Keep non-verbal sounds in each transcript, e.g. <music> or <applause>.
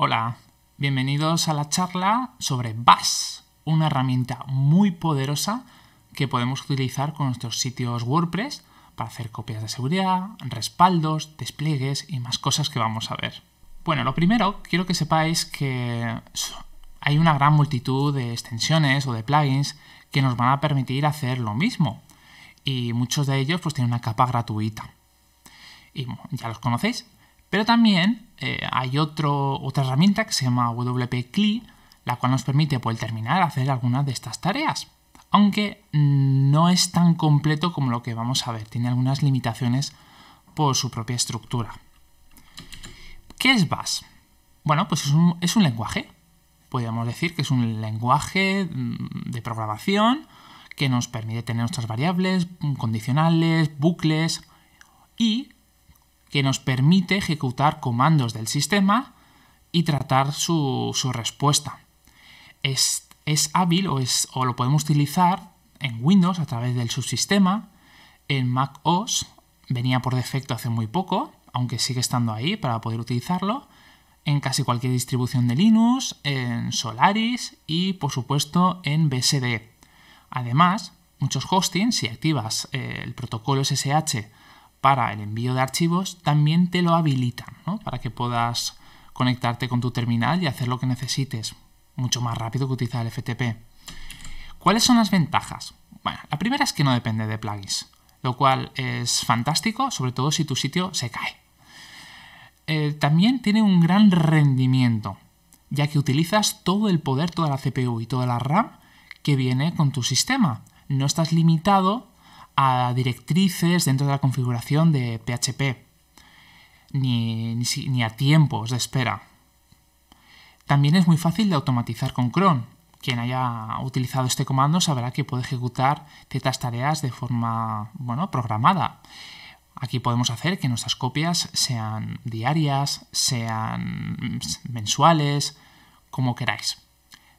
Hola, bienvenidos a la charla sobre Bass, una herramienta muy poderosa que podemos utilizar con nuestros sitios WordPress para hacer copias de seguridad, respaldos, despliegues y más cosas que vamos a ver. Bueno, lo primero, quiero que sepáis que hay una gran multitud de extensiones o de plugins que nos van a permitir hacer lo mismo. Y muchos de ellos pues tienen una capa gratuita. Y ya los conocéis, pero también eh, hay otro, otra herramienta que se llama WP CLI, la cual nos permite por pues, el terminar hacer algunas de estas tareas. Aunque no es tan completo como lo que vamos a ver, tiene algunas limitaciones por su propia estructura. ¿Qué es Bash? Bueno, pues es un, es un lenguaje. Podríamos decir que es un lenguaje mm, de programación que nos permite tener nuestras variables, mm, condicionales, bucles y que nos permite ejecutar comandos del sistema y tratar su, respuesta. Es, hábil o, es, o, lo podemos utilizar en Windows a través del subsistema, en Mac OS venía por defecto hace muy poco, aunque sigue estando ahí para poder utilizarlo, en casi cualquier distribución de Linux, en Solaris y por supuesto en BSD. Además, muchos hostings, si activas eh, el protocolo SSH para el envío de archivos también te lo habilitan, ¿no? para que puedas conectarte con tu terminal y hacer lo que necesites, mucho más rápido que utilizar el FTP. ¿Cuáles son las ventajas? Bueno, la primera es que no depende de plugins, lo cual es fantástico, sobre todo si tu sitio se cae. Eh, también tiene un gran rendimiento, ya que utilizas todo el poder, toda la CPU y toda la RAM que viene con tu sistema. No estás limitado a directrices dentro de la configuración de PHP, ni, a tiempos de espera. También es muy fácil de automatizar con cron. Quien haya utilizado este comando sabrá que puede ejecutar ciertas tareas de forma bueno, programada. Aquí podemos hacer que nuestras copias sean diarias, sean mensuales, como queráis.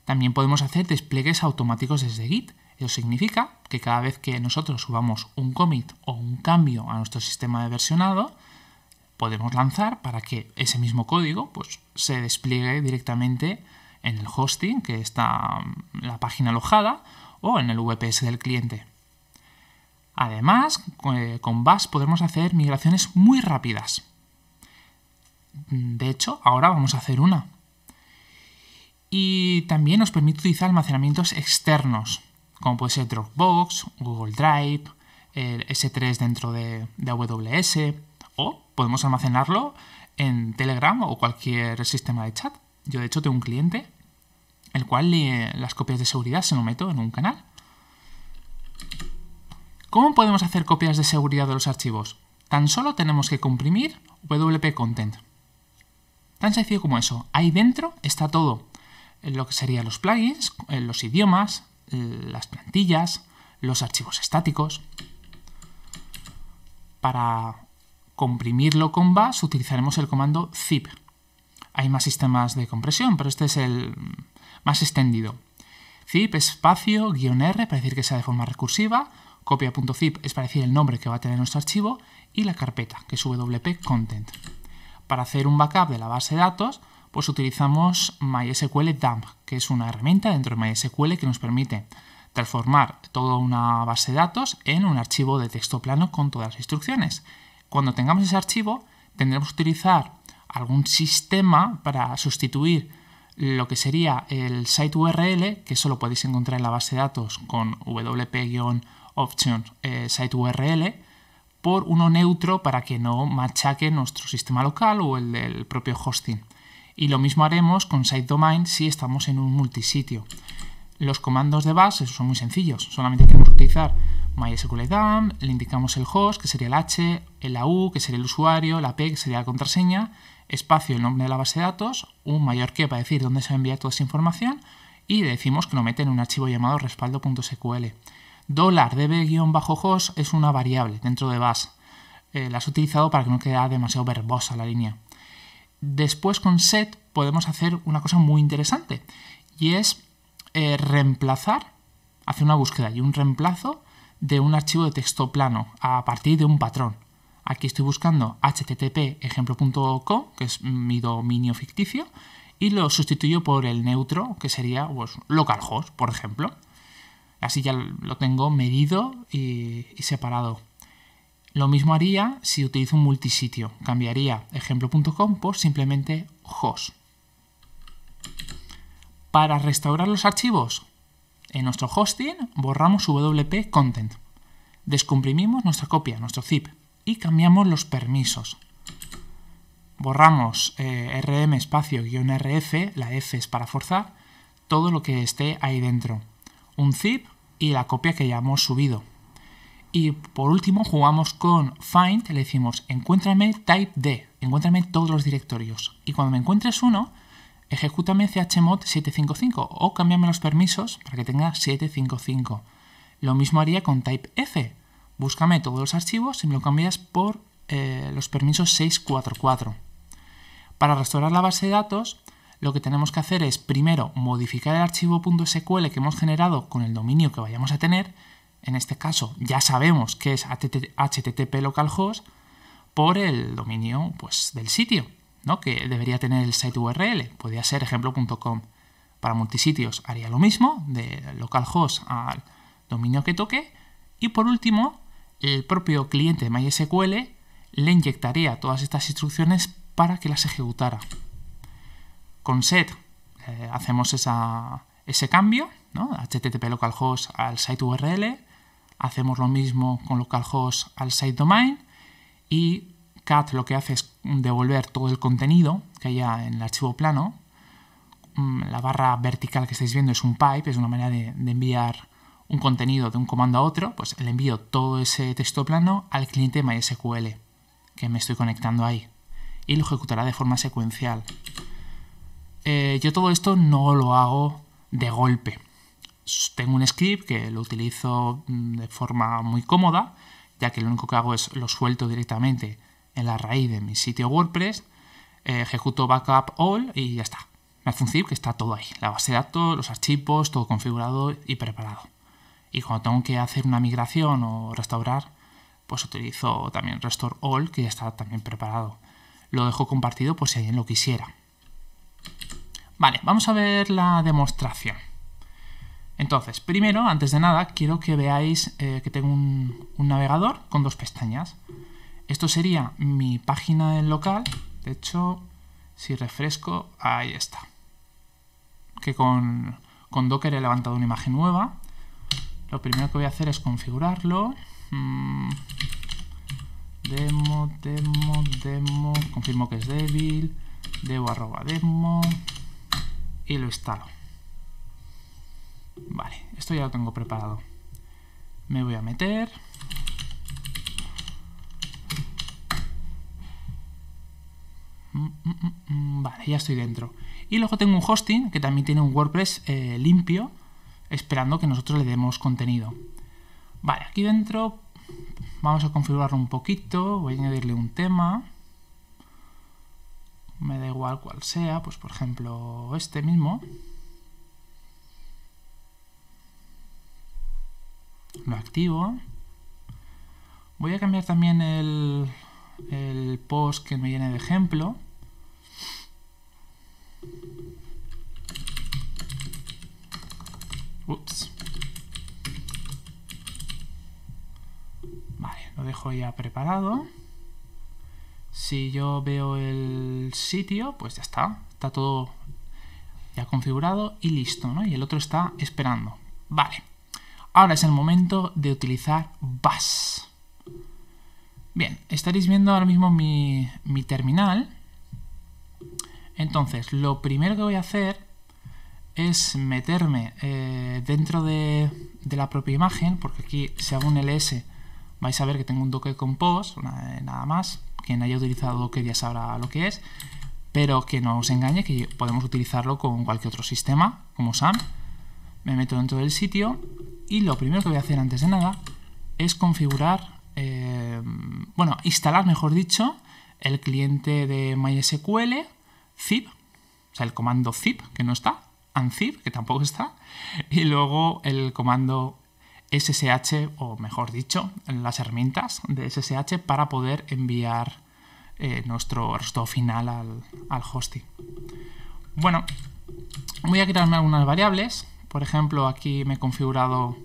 También podemos hacer despliegues automáticos desde Git eso significa que cada vez que nosotros subamos un commit o un cambio a nuestro sistema de versionado, podemos lanzar para que ese mismo código pues, se despliegue directamente en el hosting, que está mm, la página alojada, o en el VPS del cliente. Además, eh, con Bash podemos hacer migraciones muy rápidas. De hecho, ahora vamos a hacer una. Y también nos permite utilizar almacenamientos externos, como puede ser Dropbox, Google Drive, S3 dentro de, AWS, o podemos almacenarlo en Telegram o cualquier sistema de chat. Yo de hecho tengo un cliente el cual las copias de seguridad se lo meto en un canal. ¿Cómo podemos hacer copias de seguridad de los archivos? Tan solo tenemos que comprimir WP Content. Tan sencillo como eso. Ahí dentro está todo. Lo que serían los plugins, eh, los idiomas, las plantillas, los archivos estáticos. Para comprimirlo con bash utilizaremos el comando zip. Hay más sistemas de compresión, pero este es el más extendido. Zip espacio guión R para decir que sea de forma recursiva, copia.zip es para decir el nombre que va a tener nuestro archivo y la carpeta, que es wp content. Para hacer un backup de la base de datos, pues utilizamos MySQL dump, que es una herramienta dentro de MySQL que nos permite transformar toda una base de datos en un archivo de texto plano con todas las instrucciones. Cuando tengamos ese archivo, tendremos que utilizar algún sistema para sustituir lo que sería el site URL, que solo podéis encontrar en la base de datos con wp options eh, site URL, por uno neutro para que no machaque nuestro sistema local o el del propio hosting. Y lo mismo haremos con site domain si estamos en un multisitio. Los comandos de base son muy sencillos, solamente tenemos que utilizar DAM, le indicamos el host, que sería el H, el AU, que sería el usuario, la P, que sería la contraseña, espacio, el nombre de la base de datos, un mayor que para decir dónde se envía toda esa información y le decimos que lo mete en un archivo llamado respaldo.sql. Dólar db-host es una variable dentro de base. Eh, la has utilizado para que no quede demasiado verbosa la línea. Después con set podemos hacer una cosa muy interesante y es eh, reemplazar, hacer una búsqueda y un reemplazo de un archivo de texto plano a partir de un patrón. Aquí estoy buscando http ejemplo.com, que es mi dominio ficticio, y lo sustituyo por el neutro, que sería pues, localhost, por ejemplo. Así ya lo tengo medido y separado. Lo mismo haría si utilizo un multisitio. Cambiaría ejemplo.com por simplemente host. Para restaurar los archivos, en nuestro hosting borramos wp content. Descomprimimos nuestra copia, nuestro zip, y cambiamos los permisos. Borramos eh, rm espacio rf, la f es para forzar, todo lo que esté ahí dentro. Un zip y la copia que ya hemos subido. Y por último jugamos con find, le decimos encuéntrame type D, encuéntrame todos los directorios. Y cuando me encuentres uno, ejecútame chmod 755 o cámbiame los permisos para que tenga 755. Lo mismo haría con type F. Búscame todos los archivos y me lo cambias por eh, los permisos 644. Para restaurar la base de datos, lo que tenemos que hacer es primero modificar el archivo .sql que hemos generado con el dominio que vayamos a tener en este caso ya sabemos que es HTTP localhost por el dominio pues, del sitio, que debería tener el site URL, podría ser ejemplo.com. Para multisitios haría lo mismo, de localhost al dominio que toque. Y por último, el propio cliente de MySQL le inyectaría todas estas instrucciones para que las ejecutara. Con set eh, hacemos ese cambio, ¿no? HTTP localhost al site URL Hacemos lo mismo con localhost al site domain y cat lo que hace es devolver todo el contenido que haya en el archivo plano. Mm, la barra vertical que estáis viendo es un pipe, es una manera de, enviar un contenido de un comando a otro, pues le envío todo ese texto plano al cliente MySQL que me estoy conectando ahí y lo ejecutará de forma secuencial. Eh, yo todo esto no lo hago de golpe tengo un script que lo utilizo mm, de forma muy cómoda, ya que lo único que hago es lo suelto directamente en la raíz de mi sitio WordPress, eh, ejecuto backup all y ya está. Me hace un zip que está todo ahí, la base de datos, los archivos, todo configurado y preparado. Y cuando tengo que hacer una migración o restaurar, pues utilizo también restore all que ya está también preparado. Lo dejo compartido por si alguien lo quisiera. Vale, vamos a ver la demostración. Entonces, primero, antes de nada, quiero que veáis eh, que tengo un, navegador con dos pestañas. Esto sería mi página en local. De hecho, si refresco, ahí está. Que con, Docker he levantado una imagen nueva. Lo primero que voy a hacer es configurarlo. Mm. Demo, demo, demo. Confirmo que es débil. Debo arroba demo. Y lo instalo. Vale, esto ya lo tengo preparado. Me voy a meter. Mm, mm, mm, vale, ya estoy dentro. Y luego tengo un hosting que también tiene un WordPress eh, limpio, esperando que nosotros le demos contenido. Vale, aquí dentro vamos a configurarlo un poquito, voy a añadirle un tema. Me da igual cual sea, pues por ejemplo este mismo. lo activo. Voy a cambiar también el, el post que me viene de ejemplo. Ups. Vale, lo dejo ya preparado. Si yo veo el sitio, pues ya está. Está todo ya configurado y listo, ¿no? Y el otro está esperando. Vale. Ahora es el momento de utilizar Bash. Bien, estaréis viendo ahora mismo mi, mi terminal. Entonces, lo primero que voy a hacer es meterme eh, dentro de, de, la propia imagen, porque aquí si hago un ls vais a ver que tengo un docker compose, eh, nada más. Quien haya utilizado docker ya sabrá lo que es, pero que no os engañe que podemos utilizarlo con cualquier otro sistema, como SAM. Me meto dentro del sitio y lo primero que voy a hacer antes de nada es configurar, eh, bueno, instalar, mejor dicho, el cliente de MySQL, zip, o sea, el comando zip, que no está, unzip, que tampoco está, <laughs> y luego el comando SSH, o mejor dicho, las herramientas de SSH para poder enviar eh, nuestro resultado final al, al hosting. Bueno, voy a crearme algunas variables por ejemplo, aquí me he configurado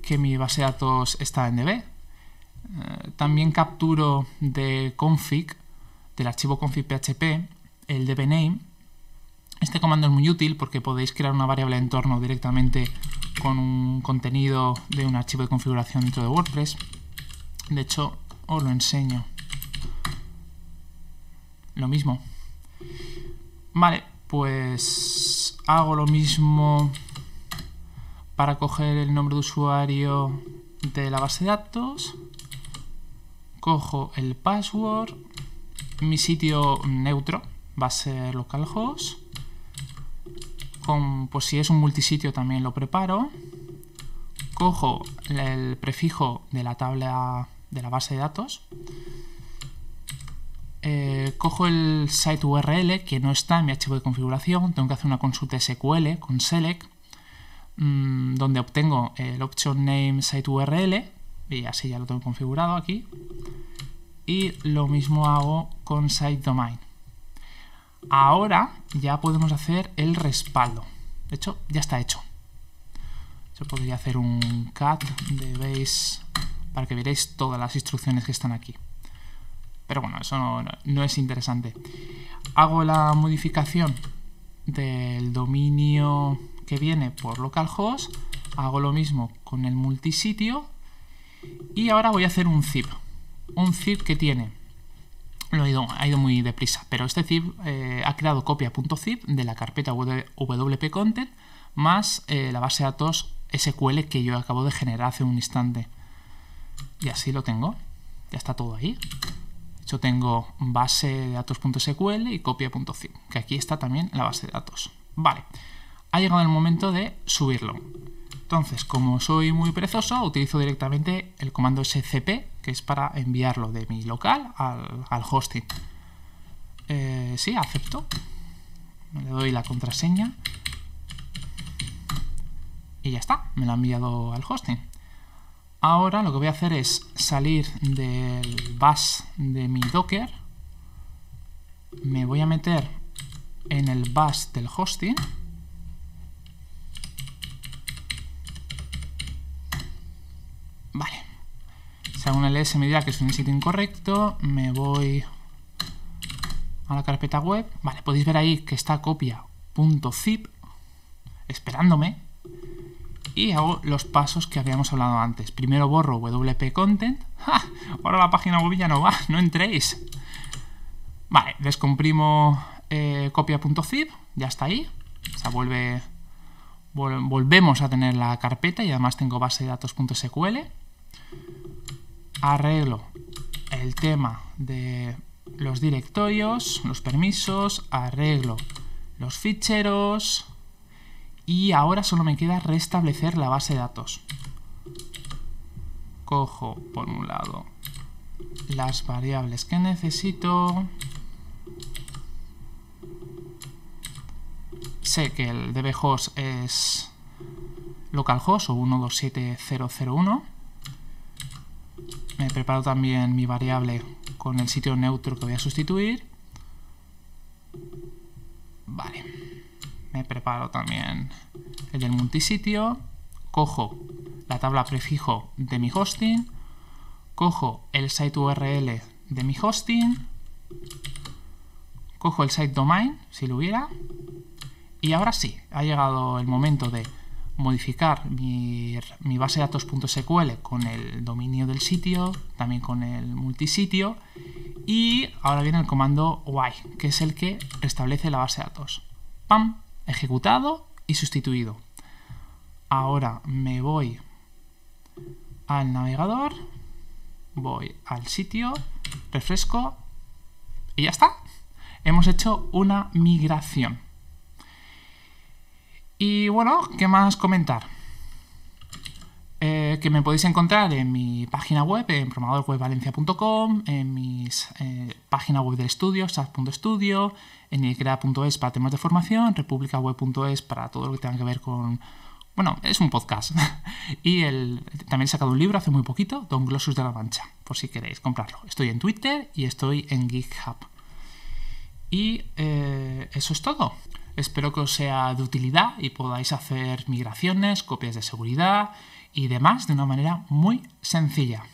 que mi base de datos está en DB. Eh, también capturo de config, del archivo config.php, el dbname. Este comando es muy útil porque podéis crear una variable de entorno directamente con un contenido de un archivo de configuración dentro de WordPress. De hecho, os lo enseño. Lo mismo. Vale, pues hago lo mismo para coger el nombre de usuario de la base de datos, cojo el password, mi sitio neutro va a ser localhost, con, pues si es un multisitio también lo preparo, cojo el prefijo de la tabla de la base de datos, eh, cojo el site URL que no está en mi archivo de configuración, tengo que hacer una consulta SQL con select, mm, donde obtengo el option name site URL, y así ya lo tengo configurado aquí, y lo mismo hago con site domain. Ahora ya podemos hacer el respaldo, de hecho ya está hecho. Yo podría hacer un cat de base para que veáis todas las instrucciones que están aquí. Pero bueno, eso no, es interesante. Hago la modificación del dominio que viene por localhost. Hago lo mismo con el multisitio. Y ahora voy a hacer un zip. Un zip que tiene lo ha ido, muy deprisa, pero este zip eh, ha creado copia.zip de la carpeta wp content más eh, la base de datos SQL que yo acabo de generar hace un instante. Y así lo tengo. Ya está todo ahí yo tengo base de datos.sql y copia.zip, que aquí está también la base de datos. Vale, ha llegado el momento de subirlo. Entonces, como soy muy perezoso, utilizo directamente el comando scp, que es para enviarlo de mi local al, hosting. Eh, sí, acepto. Le doy la contraseña. Y ya está, me lo ha enviado al hosting. Ahora lo que voy a hacer es salir del bus de mi docker, me voy a meter en el bus del hosting, Vale. Según el ls me dirá que es un sitio incorrecto. Me voy a la carpeta web. Vale, podéis ver ahí que está copia.zip esperándome y hago los pasos que habíamos hablado antes. Primero borro WP Content. Ahora la página web no va, no entréis. Vale, descomprimo eh, copia.zip, ya está ahí. O vuelve, volvemos a tener la carpeta y además tengo base de datos.sql. Arreglo el tema de los directorios, los permisos, arreglo los ficheros, y ahora solo me queda restablecer la base de datos. Cojo, por un lado, las variables que necesito. Sé que el dbhost es localhost o 127001. Me preparo también mi variable con el sitio neutro que voy a sustituir. Vale me preparo también el del multisitio, cojo la tabla prefijo de mi hosting, cojo el site URL de mi hosting, cojo el site domain, si lo hubiera, y ahora sí, ha llegado el momento de modificar mi, base de datos.sql con el dominio del sitio, también con el multisitio, y ahora viene el comando y, que es el que restablece la base de datos. ¡Pam! ejecutado y sustituido. Ahora me voy al navegador, voy al sitio, refresco y ya está. Hemos hecho una migración. Y bueno, ¿qué más comentar? Eh, que me podéis encontrar en mi página web, en promadorwebvalencia.com, en mi eh, página web del estudio, sas.studio, en Icread.es para temas de formación, republicaweb.es para todo lo que tenga que ver con... Bueno, es un podcast. <laughs> y también he sacado un libro hace muy poquito, Don Glossus de la Mancha, por si queréis comprarlo. Estoy en Twitter y estoy en GitHub. Y eh, eso es todo. Espero que os sea de utilidad y podáis hacer migraciones, copias de seguridad y demás de una manera muy sencilla.